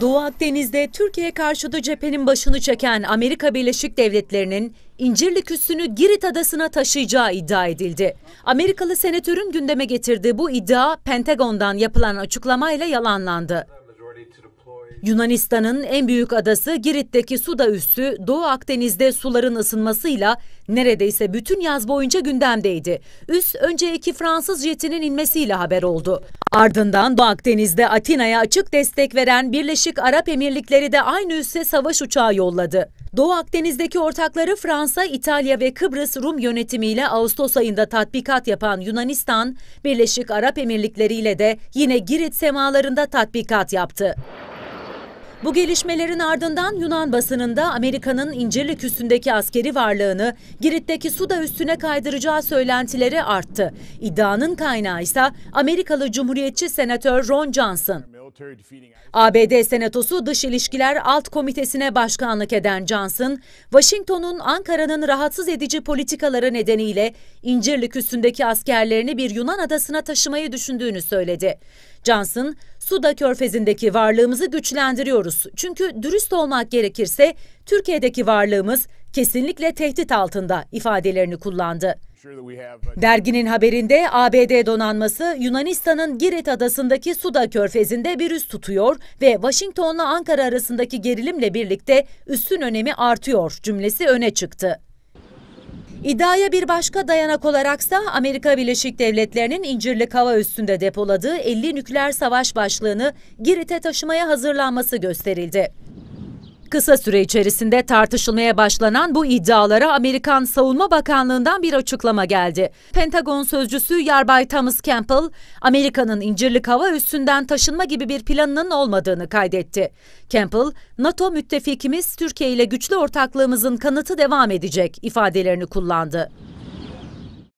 Doğu Akdeniz'de Türkiye karşıtı cephenin başını çeken Amerika Birleşik Devletleri'nin İncirlik üssünü Girit Adası'na taşıyacağı iddia edildi. Amerikalı senatörün gündeme getirdiği bu iddia Pentagon'dan yapılan açıklamayla yalanlandı. Yunanistan'ın en büyük adası Girit'teki su da Üssü Doğu Akdeniz'de suların ısınmasıyla neredeyse bütün yaz boyunca gündemdeydi. Üs önce iki Fransız jetinin inmesiyle haber oldu. Ardından Doğu Akdeniz'de Atina'ya açık destek veren Birleşik Arap Emirlikleri de aynı üsse savaş uçağı yolladı. Doğu Akdeniz'deki ortakları Fransa, İtalya ve Kıbrıs Rum yönetimiyle Ağustos ayında tatbikat yapan Yunanistan, Birleşik Arap Emirlikleri ile de yine Girit semalarında tatbikat yaptı. Bu gelişmelerin ardından Yunan basınında Amerika'nın İncirlik üstündeki askeri varlığını Girit'teki su da üstüne kaydıracağı söylentileri arttı. İddianın kaynağı ise Amerikalı Cumhuriyetçi Senatör Ron Johnson. ABD Senatosu Dış İlişkiler Alt Komitesi'ne başkanlık eden Johnson, Washington'un Ankara'nın rahatsız edici politikaları nedeniyle İncirlik üstündeki askerlerini bir Yunan adasına taşımayı düşündüğünü söyledi. Johnson, Suda Körfezi'ndeki varlığımızı güçlendiriyoruz. Çünkü dürüst olmak gerekirse Türkiye'deki varlığımız kesinlikle tehdit altında ifadelerini kullandı. Uh, Derginin haberinde ABD donanması Yunanistan'ın Girit adasındaki Suda körfezinde bir üst tutuyor ve Washington'la Ankara arasındaki gerilimle birlikte üstün önemi artıyor cümlesi öne çıktı. İddiaya bir başka dayanak olaraksa Amerika Birleşik Devletleri'nin İncirlik Hava Üssü'nde depoladığı 50 nükleer savaş başlığını Girit'e taşımaya hazırlanması gösterildi. Kısa süre içerisinde tartışılmaya başlanan bu iddialara Amerikan Savunma Bakanlığı'ndan bir açıklama geldi. Pentagon sözcüsü Yarbay Thomas Campbell, Amerika'nın incirlik hava üssünden taşınma gibi bir planının olmadığını kaydetti. Campbell, NATO müttefikimiz Türkiye ile güçlü ortaklığımızın kanıtı devam edecek ifadelerini kullandı.